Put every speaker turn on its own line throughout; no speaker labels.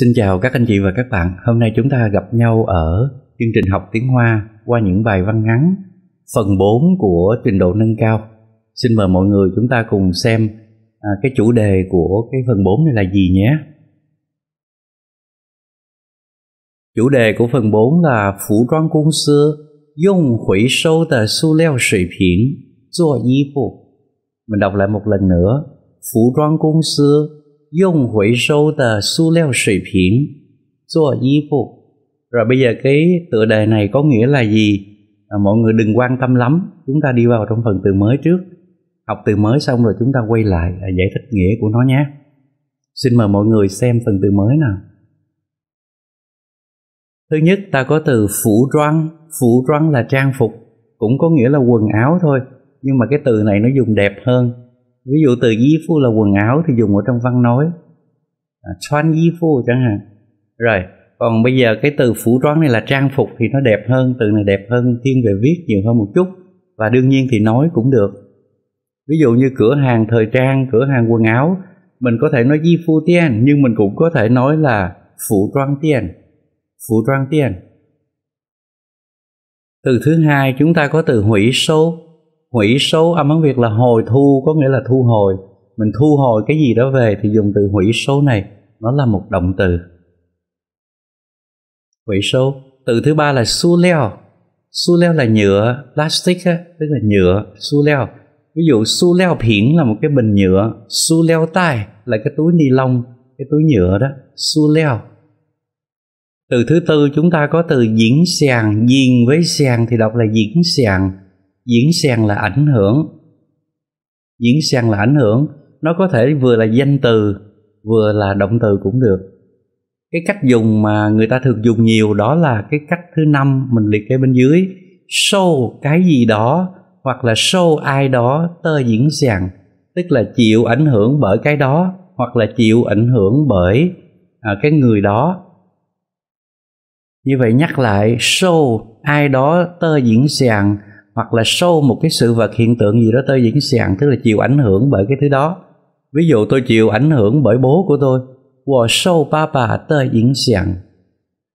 Xin chào các anh chị và các bạn. Hôm nay chúng ta gặp nhau ở chương trình học tiếng Hoa qua những bài văn ngắn phần 4 của trình độ nâng cao. Xin mời mọi người chúng ta cùng xem à, cái chủ đề của cái phần 4 này là
gì nhé. Chủ đề của phần 4 là
Phủ trang công sư dùng hủy sâu tờ su leo sủy phiến, do y phục. Mình đọc lại một lần nữa. Phủ trang công sư 用回收的塑料水瓶做 y Rồi bây giờ cái tựa đề này có nghĩa là gì? À, mọi người đừng quan tâm lắm, chúng ta đi vào trong phần từ mới trước. Học từ mới xong rồi chúng ta quay lại à, giải thích nghĩa của nó nhé. Xin
mời mọi người xem phần từ mới nào.
Thứ nhất ta có từ phủ trang, phủ trang là trang phục, cũng có nghĩa là quần áo thôi, nhưng mà cái từ này nó dùng đẹp hơn ví dụ từ y phu là quần áo thì dùng ở trong văn nói à, xoan di phu chẳng hạn rồi còn bây giờ cái từ phủ trang này là trang phục thì nó đẹp hơn từ này đẹp hơn thiên về viết nhiều hơn một chút và đương nhiên thì nói cũng được ví dụ như cửa hàng thời trang cửa hàng quần áo mình có thể nói y phu tiên nhưng mình cũng có thể nói là phủ trang tiên phủ trang tiên từ thứ hai chúng ta có từ hủy số hủy số âm à, Hán Việt là hồi thu có nghĩa là thu hồi mình thu hồi cái gì đó về thì dùng từ hủy số này nó là một động từ hủy số từ thứ ba là su leo su leo là nhựa plastic á, tức là nhựa su leo ví dụ su leo phiển là một cái bình nhựa su leo tai là cái túi ni lông cái túi nhựa đó su leo từ thứ tư chúng ta có từ diễn sàng diền với sàng thì đọc là diễn sàng diễn xen là ảnh hưởng diễn xen là ảnh hưởng nó có thể vừa là danh từ vừa là động từ cũng được cái cách dùng mà người ta thường dùng nhiều đó là cái cách thứ năm mình liệt kê bên dưới show cái gì đó hoặc là show ai đó tơ diễn xen, tức là chịu ảnh hưởng bởi cái đó hoặc là chịu ảnh hưởng bởi à, cái người đó như vậy nhắc lại show ai đó tơ diễn xen hoặc là sâu một cái sự vật hiện tượng gì đó tới diễn sàn tức là chịu ảnh hưởng bởi cái thứ đó ví dụ tôi chịu ảnh hưởng bởi bố của tôi wo sâu ba bà tơ diễn sàn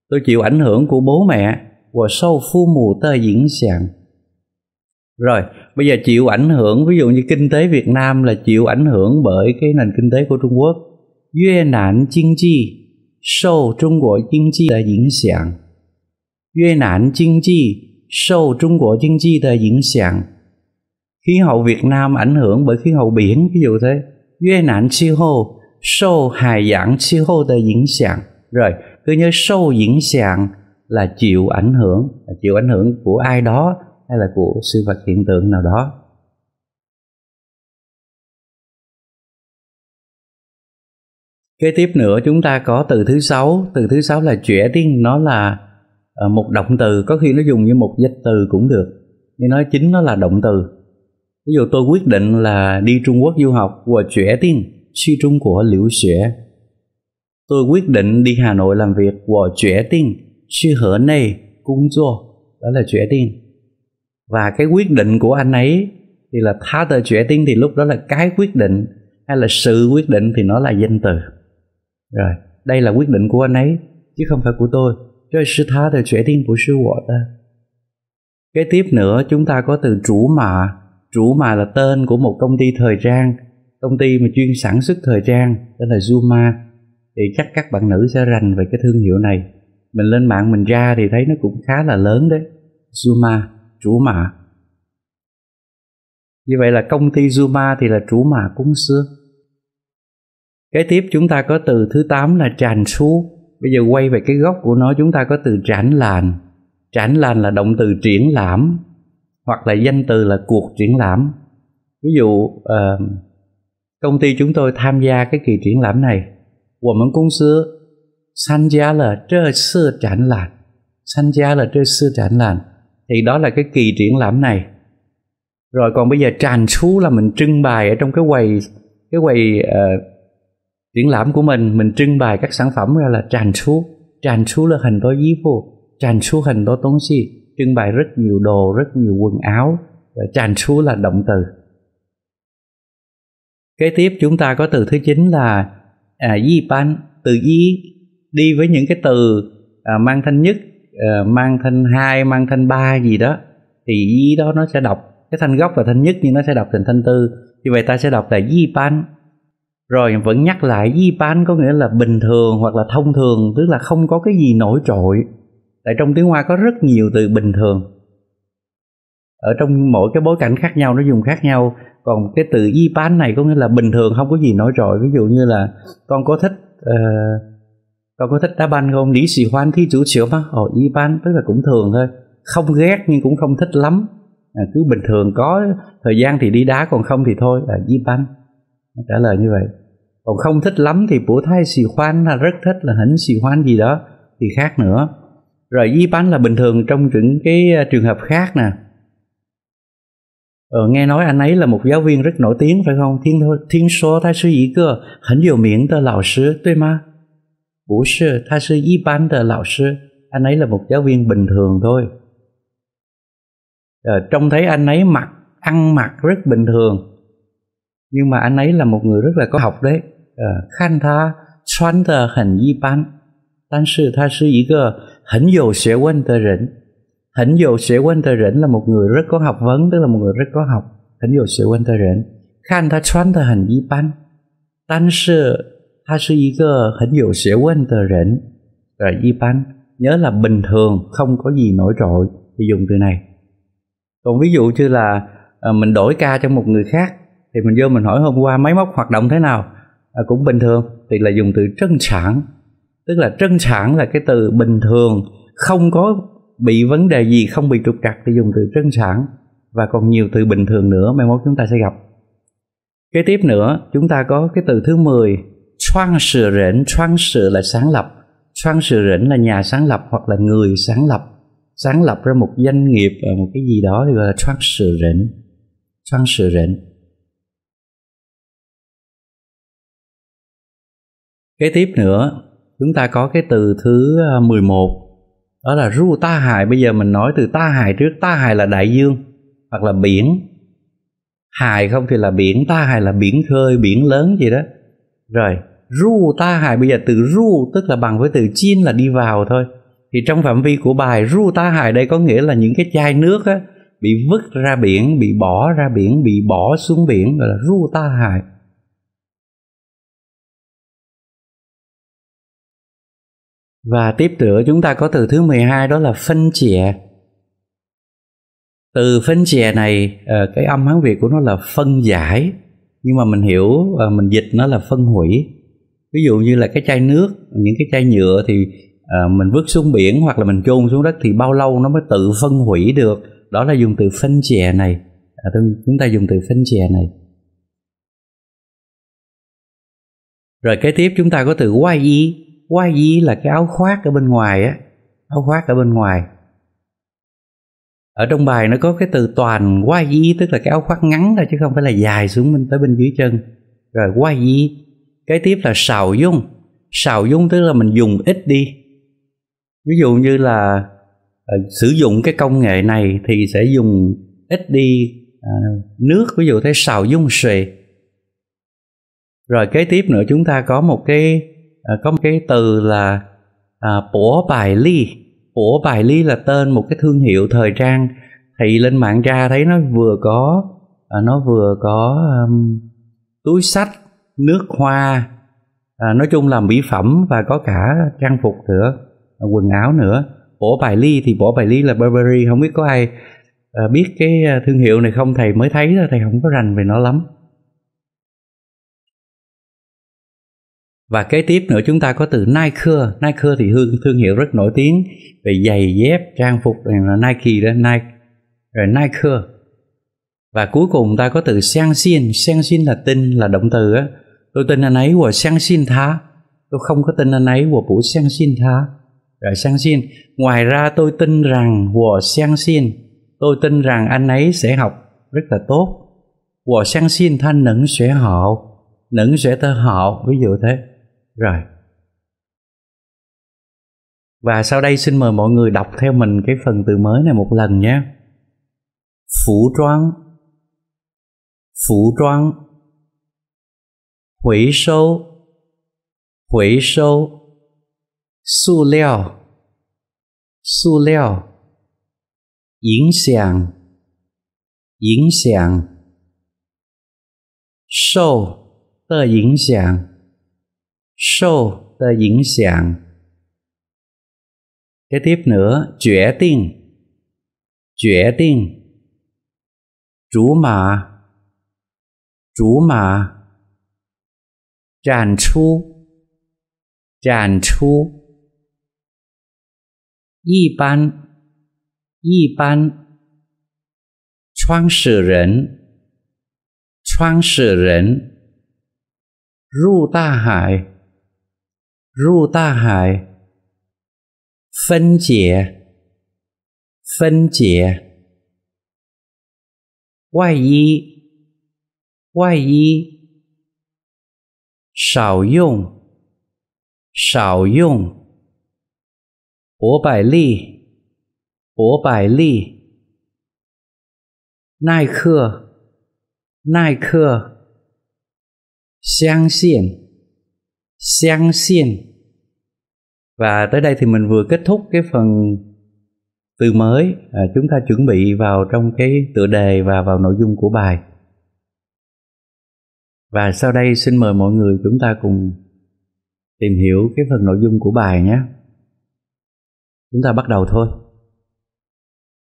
tôi chịu ảnh hưởng của bố mẹ wo sâu phu mù tơ diễn sàn rồi bây giờ chịu ảnh hưởng ví dụ như kinh tế việt nam là chịu ảnh hưởng bởi cái nền kinh tế của trung quốc Yue nạn chính chi sâu Trung Quốc chính chi đã diễn sàn Yue nạn chính chi 受 Trung Quốc 经济的影响。Khí hậu Việt Nam ảnh hưởng bởi khí hậu biển, ví dụ thế hô hô sâu hài diễn rồi cứ nhớ sâu diễn sàng là chịu ảnh
hưởng, là chịu ảnh hưởng của ai đó hay là của sự vật hiện tượng nào đó. Kế tiếp nữa chúng ta có từ thứ sáu, từ thứ sáu là chuyển tiên, nó là Ờ, một động
từ có khi nó dùng như một danh từ cũng được nhưng nói chính nó là động từ ví dụ tôi quyết định là đi trung quốc du học của chuyển tiên suy trung của liễu xuyển tôi quyết định đi hà nội làm việc của chuyển tiên suy hở này cũng do đó là chuyển tiên và cái quyết định của anh ấy thì là tha tờ chuyển tiên thì lúc đó là cái quyết định hay là sự quyết định thì nó là danh từ rồi đây là quyết định của anh ấy chứ không phải của tôi 这是他的决定，不是我的。Kế tiếp nữa, chúng ta có từ chủ mạ. Chủ mạ là tên của một công ty thời trang, công ty mà chuyên sản xuất thời trang, tên là Zuma. Thì chắc các bạn nữ sẽ rành về cái thương hiệu này. Mình lên mạng mình ra thì thấy nó cũng khá là lớn đấy. Zuma, chủ mạ. Như vậy là công ty Zuma thì là chủ mạ cúng xưa. Kế tiếp chúng ta có từ thứ 8 là tràn xu bây giờ quay về cái gốc của nó chúng ta có từ trản làn trản làn là động từ triển lãm hoặc là danh từ là cuộc triển lãm ví dụ uh, công ty chúng tôi tham gia cái kỳ triển lãm này của mình cũng xưa sanh gia là trơ xưa trản làn sanh gia là trơ xưa trản làn thì đó là cái kỳ triển lãm này rồi còn bây giờ tràn xuống là mình trưng bày ở trong cái quầy cái quầy uh, triển lãm của mình mình trưng bày các sản phẩm ra là tràn số tràn số là hình đó dí phù tràn số hình đó tốn si trưng bày rất nhiều đồ rất nhiều quần áo và tràn số là động từ kế tiếp chúng ta có từ thứ chín là à, di ban từ di đi với những cái từ à, mang thanh nhất à, mang thanh hai mang thanh ba gì đó thì di đó nó sẽ đọc cái thanh gốc và thanh nhất nhưng nó sẽ đọc thành thanh tư như vậy ta sẽ đọc là di ban rồi vẫn nhắc lại di ban có nghĩa là bình thường hoặc là thông thường tức là không có cái gì nổi trội tại trong tiếng hoa có rất nhiều từ bình thường ở trong mỗi cái bối cảnh khác nhau nó dùng khác nhau còn cái từ y ban này có nghĩa là bình thường không có gì nổi trội ví dụ như là con có thích uh, con có thích đá banh không lý sĩ hoan thi chủ chiếu mà ồ y ban tức là cũng thường thôi không ghét nhưng cũng không thích lắm à, cứ bình thường có thời gian thì đi đá còn không thì thôi à, y ban trả lời như vậy còn không thích lắm thì bố thai xì khoan là rất thích là hỉnh xì khoan gì đó thì khác nữa rồi y bán là bình thường trong những cái à, trường hợp khác nè ờ, nghe nói anh ấy là một giáo viên rất nổi tiếng phải không thiên thiên số thái sư ý cơ hẳn nhiều miệng tờ lão sư tôi mà bố sư thái sư y bán tờ lão sư anh ấy là một giáo viên bình thường thôi ờ, trông thấy anh ấy mặc ăn mặc rất bình thường nhưng mà anh ấy là một người rất là có học đấy ờ, uh, 看他穿的很一般但是他是一个很有学问的人很有学问的人 là một người rất có học vấn tức là một người rất có học 很有学问的人看他穿的很一般但是他是一个很有学问的人 rồi y bán nhớ là bình thường không có gì nổi trội thì dùng từ này còn ví dụ như là ờ, mình đổi ca cho một người khác thì mình vô mình hỏi hôm qua máy móc hoạt động thế nào à, cũng bình thường thì là dùng từ trân sản tức là trân sản là cái từ bình thường không có bị vấn đề gì không bị trục trặc thì dùng từ trân sản và còn nhiều từ bình thường nữa mai mốt chúng ta sẽ gặp kế tiếp nữa chúng ta có cái từ thứ 10 choan sự rễn choan sự là sáng lập choan sự rễn là nhà sáng lập hoặc là người sáng lập
sáng lập ra một doanh nghiệp à, một cái gì đó thì gọi là choan sự rễn choan sự rễn Kế tiếp nữa, chúng ta có cái từ thứ 11 ờ, đó là ru ta hài
bây giờ mình nói từ ta hài trước ta hài là đại dương hoặc là biển hài không thì là biển ta hài là biển khơi biển lớn gì đó rồi ru ta hài bây giờ từ ru tức là bằng với từ chin là đi vào thôi thì trong phạm vi của bài ru ta hài đây có nghĩa là những cái chai nước á bị vứt ra biển bị bỏ ra biển bị bỏ
xuống biển gọi là ru ta hài Và tiếp nữa chúng ta có từ thứ 12 đó là phân
chè Từ phân chè này ờ, cái âm Hán Việt của nó là phân giải nhưng mà mình hiểu ờ, mình dịch nó là phân hủy. Ví dụ như là cái chai nước, những cái chai nhựa thì ờ, mình vứt xuống biển hoặc là mình chôn xuống đất thì bao lâu nó mới tự phân hủy được. Đó là dùng từ phân chè này. À, chúng ta dùng từ phân
chè này. Rồi kế tiếp chúng ta có từ
quay y qua di là cái áo khoác ở bên ngoài á áo khoác ở bên ngoài ở trong bài nó có cái từ toàn qua di tức là cái áo khoác ngắn thôi chứ không phải là dài xuống bên tới bên dưới chân rồi qua di cái tiếp là xào dung xào dung tức là mình dùng ít đi ví dụ như là uh, sử dụng cái công nghệ này thì sẽ dùng ít đi uh, nước ví dụ thế xào dung xề rồi kế tiếp nữa chúng ta có một cái Ờ, có một cái từ là à, bổ bài ly bổ bài ly là tên một cái thương hiệu thời trang thì lên mạng ra thấy nó vừa có à, nó vừa có um, túi sách nước hoa à, nói chung là mỹ phẩm và có cả trang phục nữa à, quần áo nữa bổ bài ly thì bổ bài ly là burberry không biết có ai à, biết cái à, thương hiệu này không thầy mới thấy thôi thầy không có rành
về nó lắm và kế tiếp
nữa chúng ta có từ Nike Nike thì thương thương hiệu rất nổi tiếng về giày dép trang phục là Nike đó Nike rồi Nike và cuối cùng ta có từ sang xin sang xin là tin là động từ á tôi tin anh ấy của sang xin tha tôi không có tin anh ấy của phủ sang xin tha rồi sang xin ngoài ra tôi tin rằng của sang xin tôi tin rằng anh ấy sẽ học rất là tốt của sang xin thanh nữ sẽ họ nữ sẽ tơ họ ví dụ thế rồi và sau đây xin mời mọi người đọc theo mình cái
phần từ mới này một lần nhé phủ trang phủ trang hủy sâu hủy sâu su leo su leo yến xiang yến xiang sâu tờ yến xiang 受的影响，决定，决定。竹马，竹马。展出，展出。一般，一般。创始人，创始人。入大海。入大海，分解，分解，外衣，外衣，少用，少用，博百利，博百利，耐克，耐克，相信。Xiang
Xian Và tới đây thì mình vừa kết thúc cái phần từ mới à, chúng ta chuẩn bị vào trong cái tựa đề và vào nội dung của bài. Và sau đây xin mời mọi người chúng ta cùng tìm hiểu cái phần nội dung của bài nhé. Chúng ta bắt đầu thôi.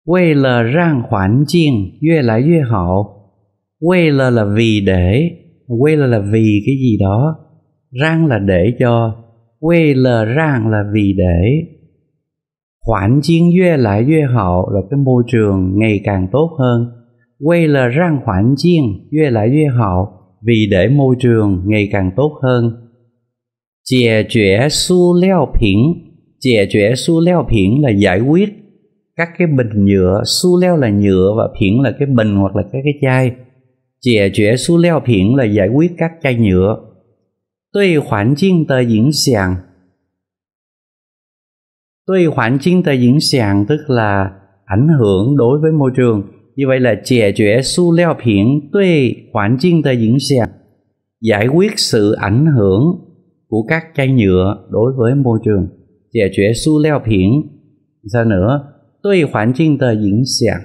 为了让环境越来越好，为了 là vì để, 为了 là vì cái gì đó, răng là để cho quê lờ răng là vì để khoản chiến duyê lại duyê hậu là cái môi trường ngày càng tốt hơn quê lờ răng khoản chiến duyê lại duyê hậu vì để môi trường ngày càng tốt hơn chìa chuyển su leo phiển chìa chuyển su leo phiển là giải quyết các cái bình nhựa su leo là nhựa và phiển là cái bình hoặc là các cái chai chìa chuyển su leo phiển là giải quyết các chai nhựa 对环境的影响。对环境的影响 tức là ảnh hưởng đối với môi trường. Như vậy là giải quyết su leo phiến tuệ hoàn 境的影响, giải quyết sự ảnh hưởng của các chai nhựa đối với môi trường. Giải quyết su leo phiến. Sao nữa? Tuệ hoàn 境的影响.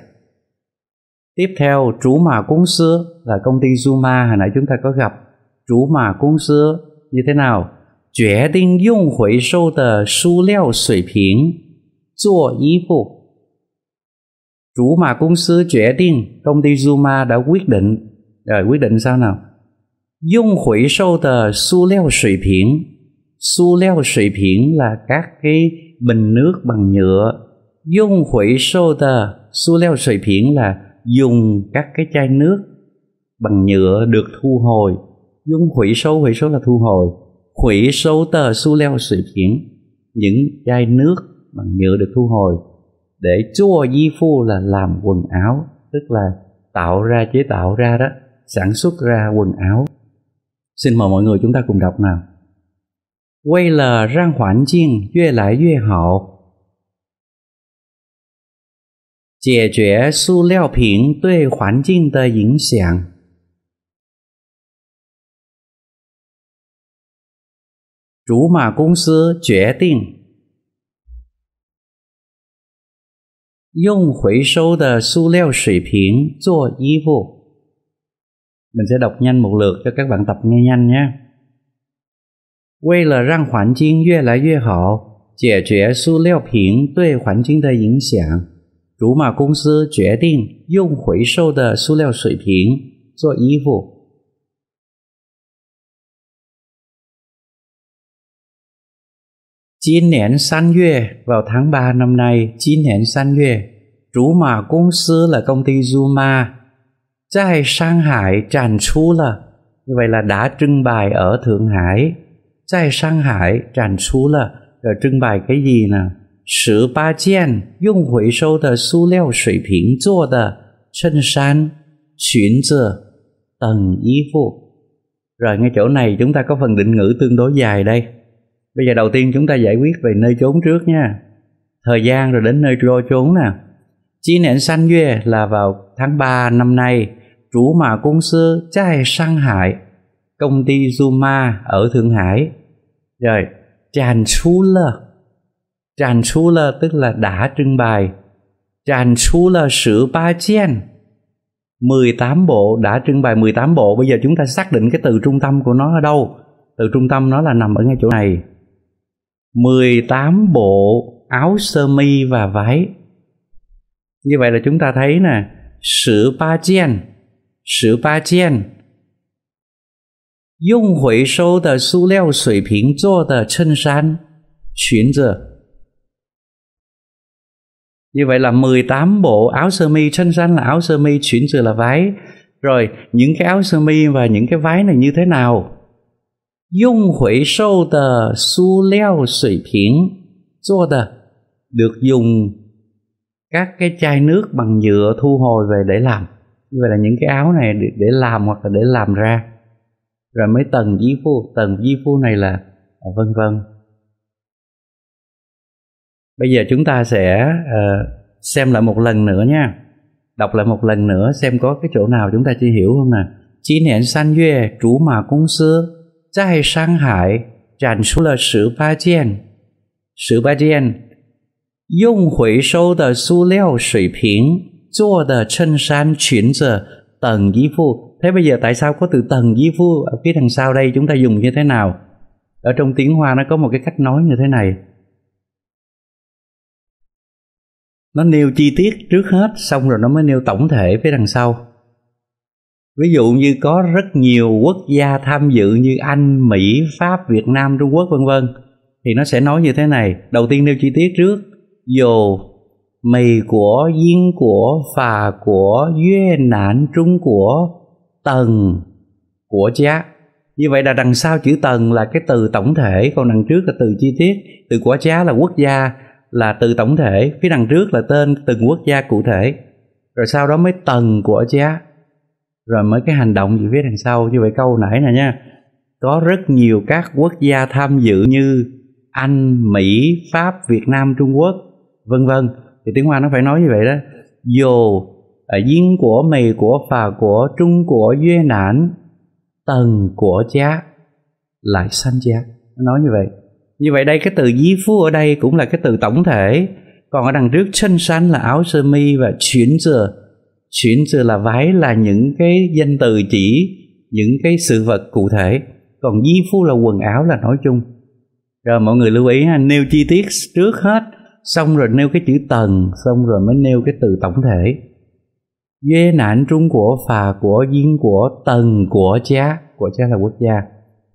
Tiếp theo, chủ mà cúng xưa là công ty Zuma hồi nãy chúng ta có gặp. Chủ mà cúng xưa như thế nào? Quyết định dùng hồi sâu tờ su liệu 水平做衣服。Chủ mà công sư quyết định, công ty Zuma đã quyết định, rồi quyết định sao nào? Dùng hồi sâu tờ su liệu 水平 su leo sủy phiến là các cái bình nước bằng nhựa dùng hủy sô tờ su leo sủy phiến là dùng các cái chai nước bằng nhựa được thu hồi 用回收回收 là thu hồi hủy sâu tờ su leo sự kiện những chai nước bằng nhựa được thu hồi để chua di phu là làm quần áo tức là tạo ra chế tạo ra đó sản xuất ra quần áo xin mời mọi người chúng ta cùng đọc nào quay là rang hoàn chiên yue lại yue họ
giải quyết su leo phiến đối hoàn chiên tờ ảnh hưởng 如马公司决定
用回收的塑料水瓶做衣服。mình sẽ đọc nhanh một lượt cho các bạn tập nghe nhanh nhé。为了让环境越来越好，解决塑料瓶对环境的影响，
竹马公司决定用回收的塑料水瓶做衣服。今年三月 vào tháng ba năm nay, 今年三月，
竹马公司 là công ty Zuma tại Sang Hải tràn su là như vậy là đã trưng bày ở Thượng Hải tại Sang Hải tràn su là rồi trưng bày cái gì nè 十八件用回收的塑料水瓶做的衬衫、裙子等衣服。Rồi ngay chỗ này chúng ta có phần định ngữ tương đối dài đây. Bây giờ đầu tiên chúng ta giải quyết về nơi trốn trước nha. Thời gian rồi đến nơi trôi trốn nè. Chi nền san yue là vào tháng 3 năm nay, chủ mà công sư trai sang Hải, công ty Zuma ở Thượng Hải. Rồi, tràn su lơ. Tràn su lơ tức là đã trưng bày. Tràn su lơ sử ba chen. 18 bộ đã trưng bày 18 bộ bây giờ chúng ta xác định cái từ trung tâm của nó ở đâu từ trung tâm nó là nằm ở ngay chỗ này 18 bộ áo sơ mi và váy. Như vậy là chúng ta thấy nè, sự ba chiên, sự ba chiên. Dùng hồi sâu tờ su leo sủy bình cho tờ chân sán, chuyến giờ. Như vậy là 18 bộ áo sơ mi, chân sán là áo sơ mi, chuyến giờ là váy. Rồi, những cái áo sơ mi và những cái váy này như thế nào? 用回收的塑料水瓶做的 được dùng các cái chai nước bằng nhựa thu hồi về để làm như vậy là những cái áo này để, để làm hoặc là để làm ra rồi mấy tầng di phu tầng di phu này là à, vân vân bây giờ chúng ta sẽ uh, xem lại một lần nữa nha đọc lại một lần nữa xem có cái chỗ nào chúng ta chưa hiểu không nè chỉ nền san yue chủ mà công xưa 在上海展出了十八件，十八件用回收的塑料水瓶做的衬衫、裙子 tầng dĩ phu thế bây giờ tại sao có từ tầng dĩ phu ở phía đằng sau đây chúng ta dùng như thế nào ở trong tiếng hoa nó có một cái cách nói như thế này nó nêu chi tiết trước hết xong rồi nó mới nêu tổng thể phía đằng sau ví dụ như có rất nhiều quốc gia tham dự như anh mỹ pháp việt nam trung quốc vân vân thì nó sẽ nói như thế này đầu tiên nêu chi tiết trước dù mì của viên của phà của duy nạn trung của tầng của chá như vậy là đằng sau chữ tầng là cái từ tổng thể còn đằng trước là từ chi tiết từ của chá là quốc gia là từ tổng thể phía đằng trước là tên từng quốc gia cụ thể rồi sau đó mới tầng của chá rồi mới cái hành động gì phía đằng sau như vậy câu nãy nè nha có rất nhiều các quốc gia tham dự như Anh, Mỹ, Pháp, Việt Nam, Trung Quốc vân vân thì tiếng Hoa nó phải nói như vậy đó dù ở yên của mì của phà của trung của duy nản tầng của cha lại sanh cha nó nói như vậy như vậy đây cái từ di phú ở đây cũng là cái từ tổng thể còn ở đằng trước chân sanh là áo sơ mi và chuyển giờ xuyển sư là vái là những cái danh từ chỉ những cái sự vật cụ thể còn di phu là quần áo là nói chung rồi mọi người lưu ý ha nêu chi tiết trước hết xong rồi nêu cái chữ tầng xong rồi mới nêu cái từ tổng thể dê nạn trung của phà của viên của tầng của cha của cha là quốc gia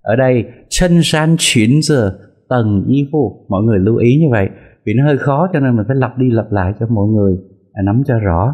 ở đây chân san chuyển giờ tầng y phu mọi người lưu ý như vậy vì nó hơi khó cho nên mình phải lặp đi lặp lại cho mọi người à, nắm cho rõ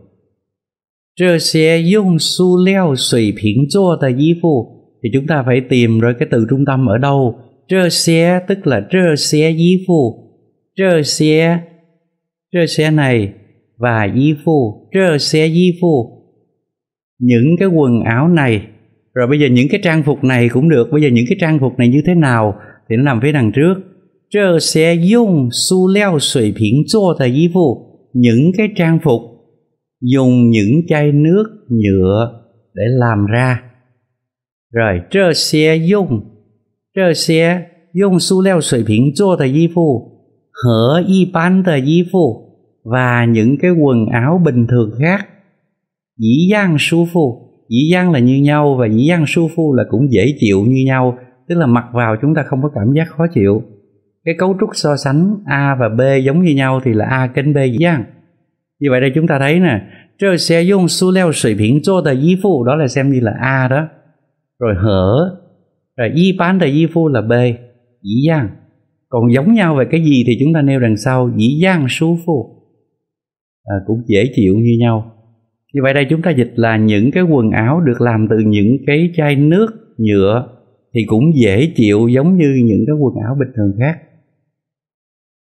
这些用塑料水瓶做
的衣服 thì chúng ta phải tìm rồi cái từ trung tâm ở đâu. Trơ tức là trơ này và yí Những cái quần áo này, rồi bây giờ những cái trang phục này cũng được. Bây giờ những cái trang phục này như thế nào thì nó nằm phía đằng trước. Trơ Những cái trang phục dùng những chai nước nhựa để làm ra. Rồi trơ xe dùng, trơ xe dùng su leo sợi biển cho tờ di phụ, hở y bán tờ di phụ và những cái quần áo bình thường khác. Dĩ dàng su phụ, dĩ dàng là như nhau và dĩ dàng su phu là cũng dễ chịu như nhau, tức là mặc vào chúng ta không có cảm giác khó chịu. Cái cấu trúc so sánh A và B giống như nhau thì là A kênh B dĩ dàng như vậy đây chúng ta thấy nè trời sẽ dùng su leo sủy bình cho tờ y phụ đó là xem như là a đó rồi hở rồi y bán tờ y phụ là b dĩ giang, còn giống nhau về cái gì thì chúng ta nêu đằng sau dĩ giang su phụ à, cũng dễ chịu như nhau như vậy đây chúng ta dịch là những cái quần áo được làm từ những cái chai nước nhựa thì cũng dễ chịu giống như những cái quần áo bình thường khác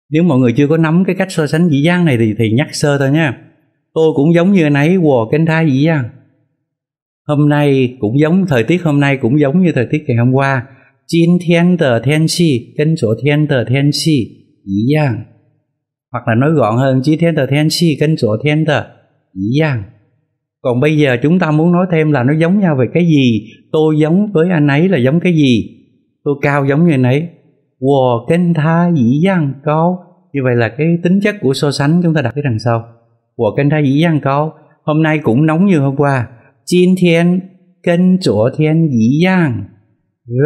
nếu mọi người chưa có nắm cái cách so sánh dĩ gian này thì thì nhắc sơ thôi nha tôi cũng giống như anh ấy của kênh thai dĩ dàng hôm nay cũng giống thời tiết hôm nay cũng giống như thời tiết ngày hôm qua Jin thiên tờ thiên si kênh chỗ thiên tờ thiên si dĩ dàng hoặc là nói gọn hơn Jin thiên tờ thiên si kênh chỗ thiên tờ dĩ dàng còn bây giờ chúng ta muốn nói thêm là nó giống nhau về cái gì tôi giống với anh ấy là giống cái gì tôi cao giống như anh ấy như vậy là cái tính chất của so sánh chúng ta đặt cái đằng sau của kênh thái dĩ giang cao hôm nay cũng nóng như hôm qua chín thiên kênh chỗ thiên dĩ giang r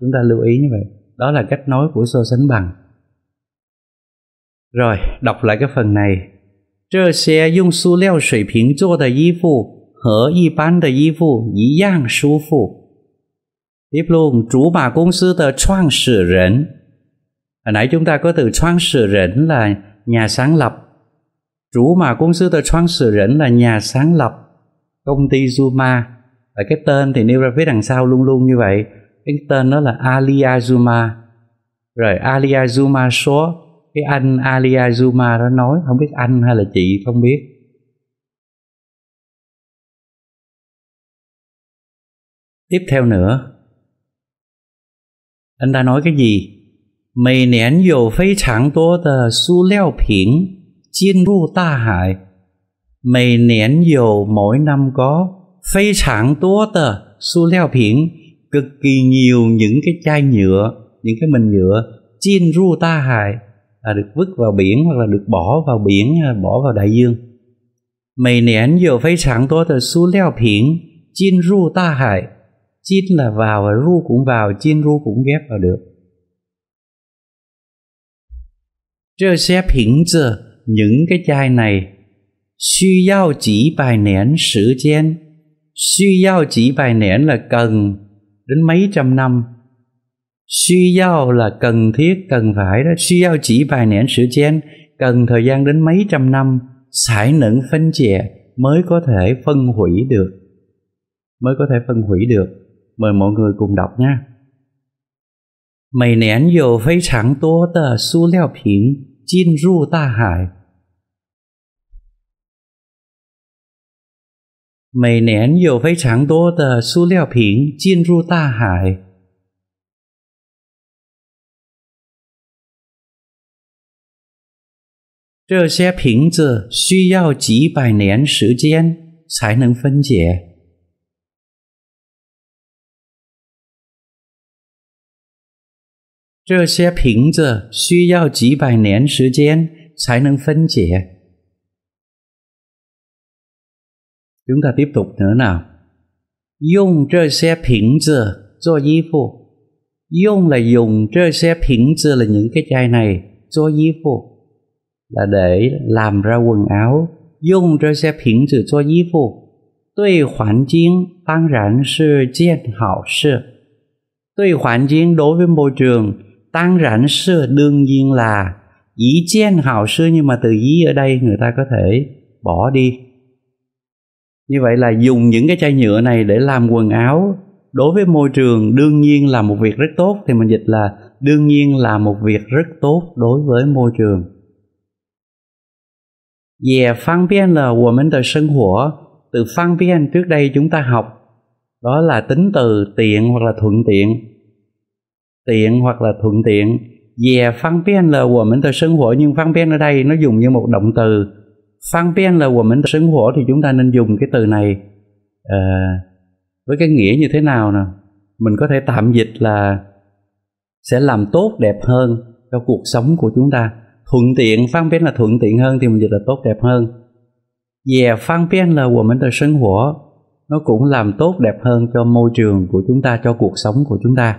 chúng ta lưu ý như vậy đó là cách nói của so sánh bằng rồi đọc lại cái phần này Trơ xe dùng su leo sủy phiến chô tờ y phụ hở y bán tờ y phụ dĩ giang su phụ Deeplum 主马公司的创始人。Hồi nãy chúng ta có từ 创始人 là nhà sáng lập. Chủ mà công sư tờ 创始人 là nhà sáng lập công ty Zuma. Và cái tên thì nêu ra phía đằng sau luôn luôn như vậy. Cái tên đó là Alia Zuma. Rồi Alia Zuma số cái anh Alia Zuma đó nói không biết anh hay là chị không biết.
Tiếp theo nữa anh ta nói cái gì? Mỗi
năm có 非常多的塑料瓶进入大海。每年有 mỗi năm có 非常多的塑料瓶 cực kỳ nhiều những cái chai nhựa, những cái mình nhựa chin ru ta hài là được vứt vào biển hoặc là được bỏ vào biển, à, bỏ vào đại dương. Mấy nén dù phải sẵn tố tờ su leo biển chin ru ta hài chín là vào và ru cũng vào chiên ru cũng ghép vào được Trơ xếp hiện giờ những cái chai này suy giao chỉ bài nén sử gian suy giao chỉ bài nén là cần đến mấy trăm năm suy giao là cần thiết cần phải đó suy giao chỉ bài nén sử gian cần thời gian đến mấy trăm năm sải nửng phân chè mới có thể phân hủy được mới có thể phân hủy được mời mọi người cùng đọc nhé。每年有非常多的塑料瓶进入大海。
每年有非常多的塑料瓶进入大海。这些瓶子需要几百年时间才能分解。这些瓶子需要几百年时间才能分解。
Chúng ta tiếp tục nữa nào. Dùng những cái
chai này cho để làm ra quần áo. Dùng trơ với môi trường tăng rảnh sư đương nhiên là dĩ chen hào sư nhưng mà từ dĩ ở đây người ta có thể bỏ đi như vậy là dùng những cái chai nhựa này để làm quần áo đối với môi trường đương nhiên là một việc rất tốt thì mình dịch là đương nhiên là một việc rất tốt đối với môi trường về là của mình từ 也方便了我们的生活。từ 方便 trước đây chúng ta học đó là tính từ tiện hoặc là thuận tiện tiện hoặc là thuận tiện dè à, phân biên là của mình tới sinh hổ nhưng phân biên ở đây nó dùng như một động từ phân biên là của mình tới sinh hổ thì chúng ta nên dùng cái từ này uh, với cái nghĩa như thế nào nè mình có thể tạm dịch là sẽ làm tốt đẹp hơn cho cuộc sống của chúng ta thuận tiện phân biên là thuận tiện hơn thì mình dịch là tốt đẹp hơn dè à, phân biên là của mình tới sinh hổ nó cũng làm tốt đẹp hơn cho môi trường của chúng ta cho cuộc sống của chúng ta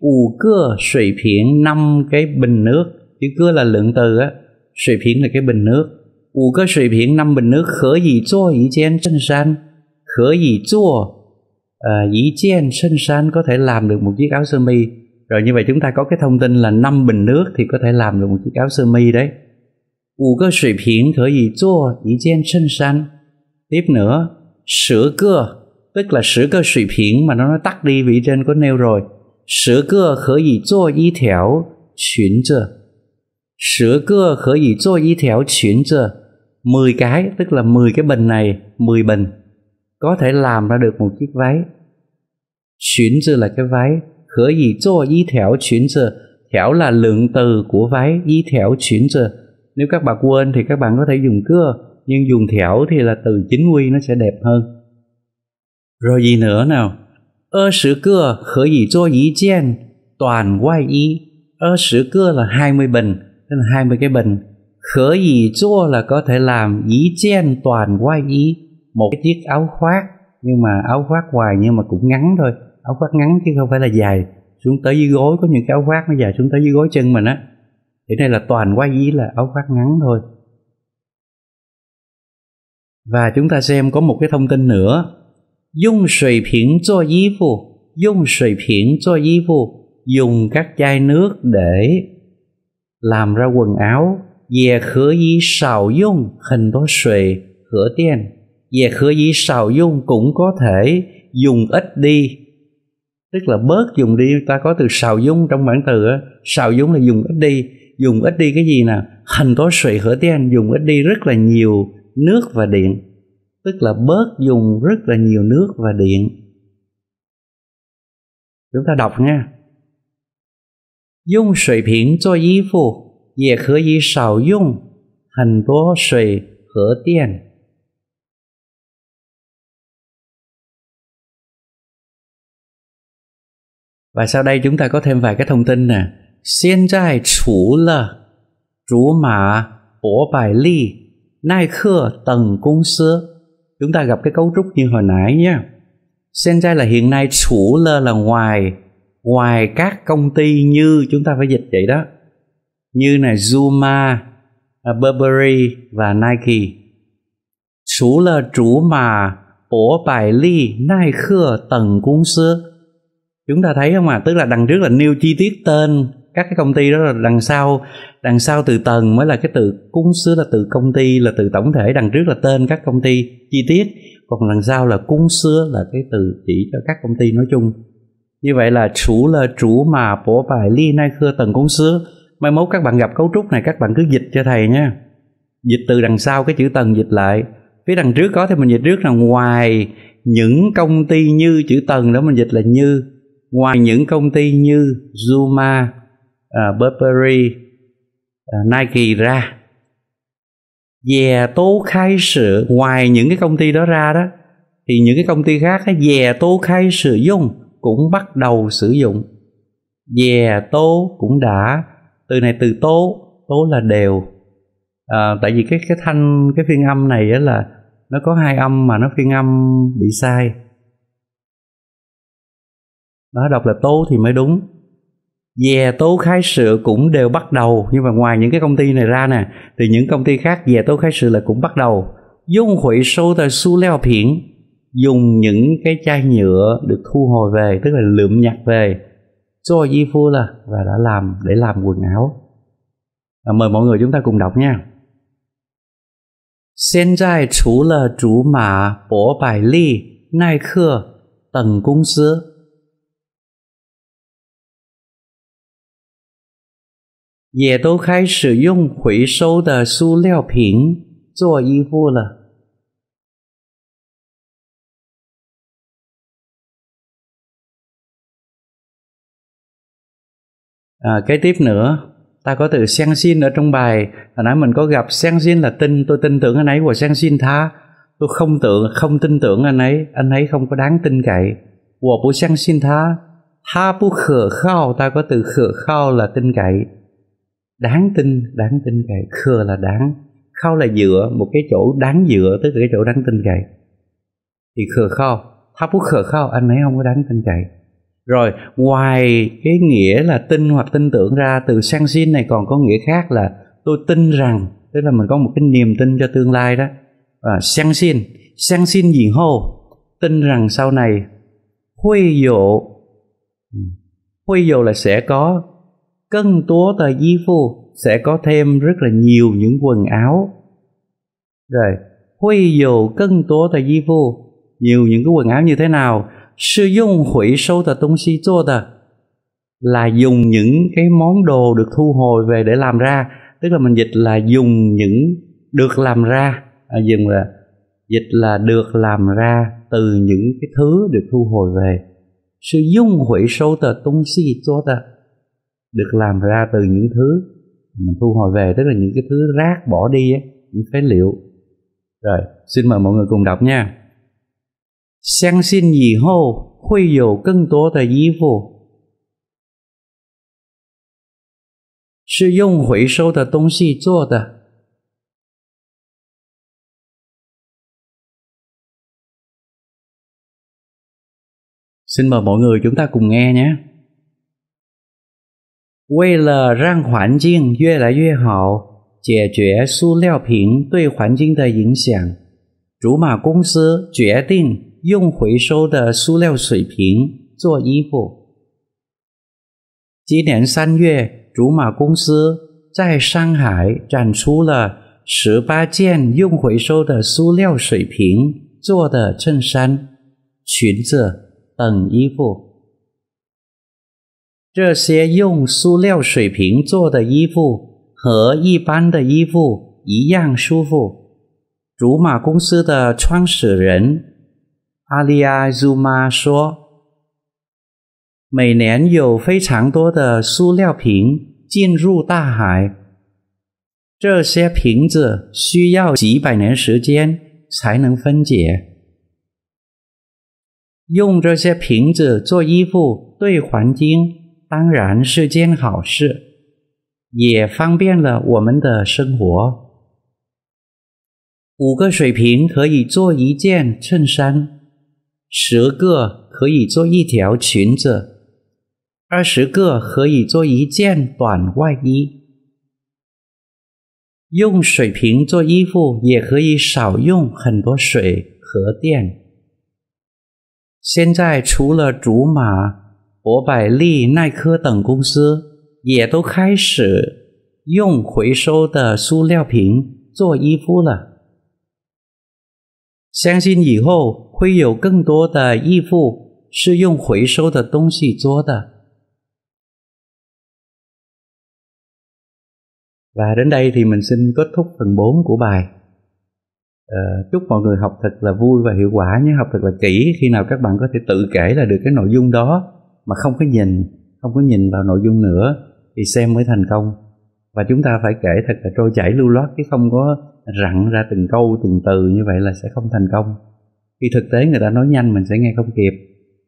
ủ cưa sủy phiến năm cái bình nước chữ cưa là lượng từ á sủy phiến là cái bình nước ủ cơ sủy phiến năm bình nước khở gì chua ý chen sân san khở gì chua à, ý chen sân san có thể làm được một chiếc áo sơ mi rồi như vậy chúng ta có cái thông tin là năm bình nước thì có thể làm được một chiếc áo sơ mi đấy ủ cơ sủy phiến khở gì chua ý chen sân san tiếp nữa sữa cưa tức là sữa cơ sủy phiến mà nó tắt đi vị trên có nêu rồi 十个可以做一条裙子，十个可以做一条裙子. cái tức là mười cái bình này, mười bình có thể làm ra được một chiếc váy. Chuyển dư là cái váy, khở gì cho y thẻo chuyển dư, thẻo là lượng từ của váy, y thẻo chuyển dư. Nếu các bạn quên thì các bạn có thể dùng cưa, nhưng dùng thẻo thì là từ chính quy nó sẽ đẹp hơn. Rồi gì nữa nào? 二十个可以做一件短外衣，二十个 là hai mươi bình, hai mươi cái bình. có thể làm ý chen toàn quay ý Một chiếc áo khoác Nhưng mà áo khoác ngoài nhưng mà cũng ngắn thôi Áo khoác ngắn chứ không phải là dài Xuống tới dưới gối có những cái áo khoác nó dài xuống tới dưới gối chân mình á Thì đây là toàn quay ý là áo khoác ngắn thôi Và chúng ta xem có một cái thông tin nữa dùng sủy phiến cho y phục dùng sủy phiến cho y phục dùng các chai nước để làm ra quần áo về khứ y sào dùng hình đó sủy khửa tiền về khứ y sào dùng cũng có thể dùng ít đi tức là bớt dùng đi ta có từ sào dung trong bản từ á sào dung là dùng ít đi dùng ít đi cái gì nè hành có sụy hở tiên dùng ít đi rất là nhiều nước và điện tức là bớt dùng rất là nhiều nước và điện chúng ta đọc nha dùng 用水瓶做衣服也
可以少用很多水和电。Và sau đây chúng ta có thêm vài cái thông tin nè. Hiện tại chủ là
chủ mã, bổ bài ly, nai khơ tầng công sư chúng ta gặp cái cấu trúc như hồi nãy nhé Senjai là hiện nay chủ lơ là ngoài ngoài các công ty như chúng ta phải dịch vậy đó như này Zuma, à, Burberry và Nike. chủ lơ chủ mà của bài ly nai khưa tầng cuốn xưa. Chúng ta thấy không ạ? À? Tức là đằng trước là nêu chi tiết tên các cái công ty đó là đằng sau đằng sau từ tầng mới là cái từ cung sứ là từ công ty là từ tổng thể đằng trước là tên các công ty chi tiết còn đằng sau là cung xưa là cái từ chỉ cho các công ty nói chung như vậy là chủ là chủ mà bổ bài ly nay khưa tầng cung sứ mai mốt các bạn gặp cấu trúc này các bạn cứ dịch cho thầy nha dịch từ đằng sau cái chữ tầng dịch lại phía đằng trước có thì mình dịch trước là ngoài những công ty như chữ tầng đó mình dịch là như ngoài những công ty như Zuma À, Burberry, à, Nike ra. Dè tố khai sự ngoài những cái công ty đó ra đó thì những cái công ty khác dè tố khai sử dụng cũng bắt đầu sử dụng. Dè tố cũng đã từ này từ tố tố là đều à, tại vì cái cái thanh cái phiên âm này á là nó có hai âm mà nó phiên âm bị sai nó đọc là tố thì mới đúng dè tố khai sự cũng đều bắt đầu nhưng mà ngoài những cái công ty này ra nè thì những công ty khác dè tố khai sự là cũng bắt đầu dung hủy sâu tại su leo phiển dùng những cái chai nhựa được thu hồi về tức là lượm nhặt về cho di phu là và đã làm để làm quần áo à, mời mọi người chúng ta cùng đọc nha 现在除了竹
马、博百利、耐克等公司也都开始用回收的塑料瓶做衣服了。À, kế tiếp nữa, ta có từ sang xin
ở trong bài. Hồi nãy mình có gặp sang xin là tin, tôi tin tưởng anh ấy và sang xin tha. Tôi không tưởng, không tin tưởng anh ấy, anh ấy không có đáng tin cậy. Và bố sang xin tha, tha bố khở khao, ta có từ khở khao là tin cậy đáng tin đáng tin cậy khờ là đáng khao là dựa một cái chỗ đáng dựa tới cái chỗ đáng tin cậy thì khờ khao tháp bút khờ khao anh ấy không có đáng tin cậy rồi ngoài cái nghĩa là tin hoặc tin tưởng ra từ sang xin này còn có nghĩa khác là tôi tin rằng tức là mình có một cái niềm tin cho tương lai đó và sang xin sang xin gì hô tin rằng sau này huy dụ ừ, huy dụ là sẽ có cân tố thời di phu sẽ có thêm rất là nhiều những quần áo rồi huy dù cân tố thời di phu nhiều những cái quần áo như thế nào sử dụng hủy sâu tờ tung si chua tờ là dùng những cái món đồ được thu hồi về để làm ra tức là mình dịch là dùng những được làm ra à, dừng là dịch là được làm ra từ những cái thứ được thu hồi về sử dụng hủy sâu tờ tung si chua tờ được làm ra từ những thứ mình thu hồi về tức là những cái thứ rác bỏ đi ấy, những phế liệu rồi xin mời mọi người cùng đọc nha Xin
mời mọi người chúng ta cùng nghe nhé. 为了让环境越来越
好，解决塑料瓶对环境的影响，竹马公司决定用回收的塑料水瓶做衣服。今年三月，竹马公司在上海展出了十八件用回收的塑料水瓶做的衬衫、裙子等衣服。这些用塑料水瓶做的衣服和一般的衣服一样舒服。竹马公司的创始人阿里阿·竹玛说：“每年有非常多的塑料瓶进入大海，这些瓶子需要几百年时间才能分解。用这些瓶子做衣服对环境。”当然是件好事，也方便了我们的生活。五个水瓶可以做一件衬衫，十个可以做一条裙子，二十个可以做一件短外衣。用水瓶做衣服，也可以少用很多水和电。现在除了竹马。我百利耐克等公司也都开始用回收的塑料瓶做衣服了。相信以后会有更多的衣服是用回收的东西
做
的。Và đến đây thì mình xin kết thúc phần 4 của bài. À, chúc mọi người học thật
là vui và hiệu quả nhé, học thật là kỹ khi nào các bạn có thể tự kể là được cái nội dung đó mà không có nhìn không có nhìn vào nội dung nữa thì xem mới thành công và chúng ta phải kể thật là trôi chảy lưu loát chứ không có rặn ra từng câu từng từ như vậy là sẽ không thành công khi thực tế người ta nói nhanh mình sẽ nghe không kịp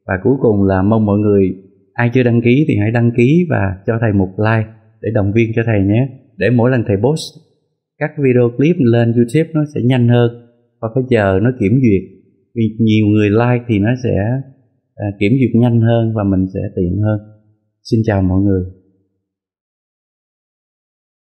và cuối cùng là mong mọi người ai chưa đăng ký thì hãy đăng ký và cho thầy một like để động viên cho thầy nhé để mỗi lần thầy post các video clip lên youtube nó sẽ nhanh hơn và phải chờ nó kiểm duyệt vì nhiều người like thì nó sẽ Ờ, kiểm duyệt nhanh hơn và mình sẽ
tiện hơn xin chào mọi người